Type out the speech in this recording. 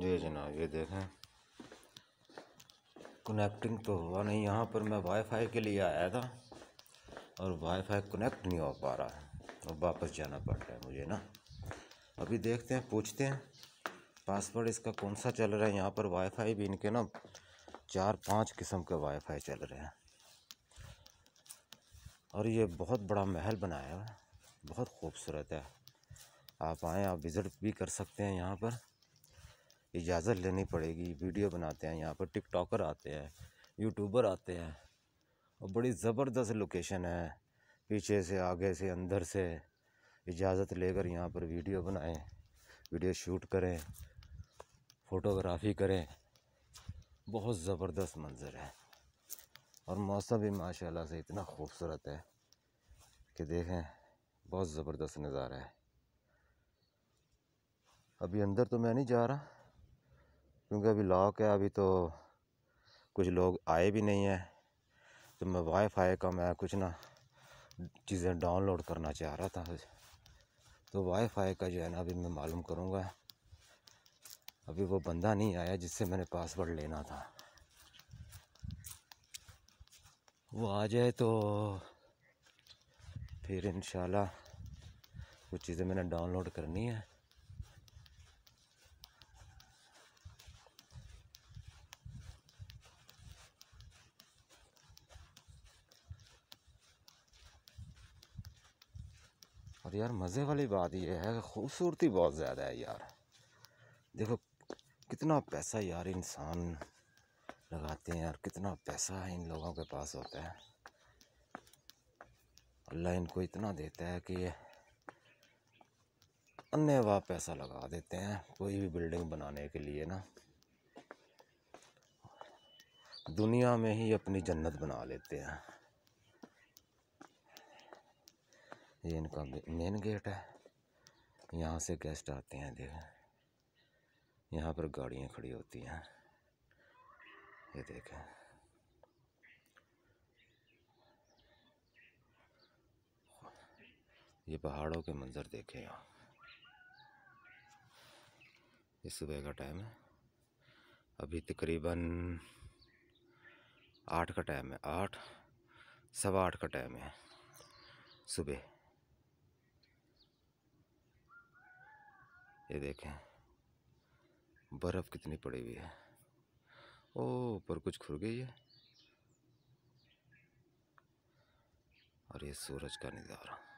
जी जनाब ये देखें कनेक्टिंग तो हुआ नहीं यहाँ पर मैं वाईफाई के लिए आया था और वाईफाई कनेक्ट नहीं हो पा रहा है और वापस जाना पड़ रहा है मुझे ना अभी देखते हैं पूछते हैं पासवर्ड इसका कौन सा चल रहा है यहाँ पर वाईफाई भी इनके ना चार पांच किस्म के वाईफाई चल रहे हैं और ये बहुत बड़ा महल बनाया हुआ है बहुत खूबसूरत है आप आएँ आप विज़िट भी कर सकते हैं यहाँ पर इजाज़त लेनी पड़ेगी वीडियो बनाते हैं यहाँ पर टिकटॉकर आते हैं यूट्यूबर आते हैं और बड़ी ज़बरदस्त लोकेशन है पीछे से आगे से अंदर से इजाज़त लेकर यहाँ पर वीडियो बनाएं वीडियो शूट करें फ़ोटोग्राफ़ी करें बहुत ज़बरदस्त मंज़र है और मौसम भी माशाल्लाह से इतना खूबसूरत है कि देखें बहुत ज़बरदस्त नज़ारा है अभी अंदर तो मैं नहीं जा रहा क्योंकि अभी लॉक है अभी तो कुछ लोग आए भी नहीं हैं तो मैं वाईफाई का मैं कुछ ना चीज़ें डाउनलोड करना चाह रहा था तो वाईफाई का जो है ना अभी मैं मालूम करूँगा अभी वो बंदा नहीं आया जिससे मैंने पासवर्ड लेना था वो आ जाए तो फिर इन कुछ चीज़ें मैंने डाउनलोड करनी है और यार मज़े वाली बात यह है खूबसूरती बहुत ज़्यादा है यार देखो कितना पैसा यार इंसान लगाते हैं यार कितना पैसा इन लोगों के पास होता है अल्लाह इनको इतना देता है कि अन्य वाह पैसा लगा देते हैं कोई भी बिल्डिंग बनाने के लिए ना दुनिया में ही अपनी जन्नत बना लेते हैं ये इनका मेन गेट है यहाँ से गेस्ट आते हैं देखें यहाँ पर गाड़ियाँ खड़ी होती हैं ये देखें ये पहाड़ों के मंज़र देखें यहाँ ये सुबह का टाइम है अभी तकरीबन आठ का टाइम है आठ सवा आठ का टाइम है सुबह ये देखें बर्फ़ कितनी पड़ी हुई है ओ ऊपर कुछ खुर गई है और ये सूरज का नज़ारा